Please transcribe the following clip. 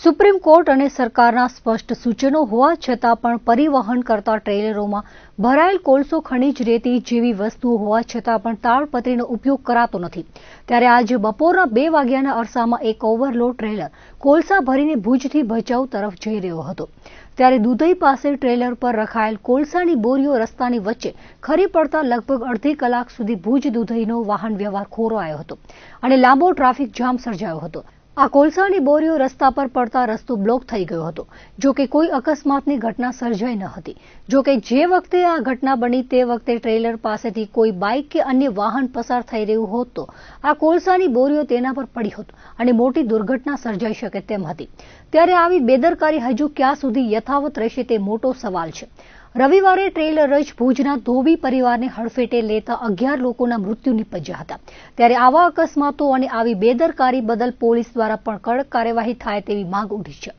supreme court અને સરકારના સ્પષ્ટ સૂચનો હોવા છતાં પણ પરિવહન કરતા ટ્રેલરોમાં ભરાયેલ કોલસો ખનીજ રેતી જેવી વસ્તુઓ હોવા છતાં પણ તાળપત્રીનો ઉપયોગ કરાતો નથી ત્યારે આજે બપોરના બે વાગ્યાના અરસામાં એક ઓવરલોડ ટ્રેલર કોલસા ભરીને ભુજથી ભચાઉ તરફ જઈ રહ્યો હતો ત્યારે દુધઈ પાસે ટ્રેલર પર રખાયેલ કોલસાની બોરીઓ રસ્તાની વચ્ચે ખરી પડતા લગભગ અડધી કલાક સુધી ભુજ દુધઈનો વાહન વ્યવહાર ખોરવાયો હતો અને લાંબો ટ્રાફિક જામ સર્જાયો હતો આ કોલસાની બોરીઓ રસ્તા પર પડતા રસ્તો બ્લોક થઈ ગયો હતો જો કે કોઈ અકસ્માતની ઘટના સર્જાઈ ન હતી જો કે જે વખતે આ ઘટના બની તે વખતે ટ્રેલર પાસેથી કોઈ બાઇક કે અન્ય વાહન પસાર થઈ રહ્યું હોત તો આ કોલસાની બોરીઓ તેના પર પડી હોત અને મોટી દુર્ઘટના સર્જાઈ શકે તેમ હતી ત્યારે આવી બેદરકારી હજુ ક્યાં સુધી યથાવત રહેશે તે મોટો સવાલ છે રવિવારે ટ્રેલર જ ભુજના ધોબી પરિવારને હડફેટે લેતા અગિયાર લોકોના મૃત્યુ નિપજ્યા હતા ત્યારે આવા અકસ્માતો અને આવી બેદરકારી બદલ પોલીસ દ્વારા પણ કડક કાર્યવાહી થાય તેવી માંગ ઉઠી છે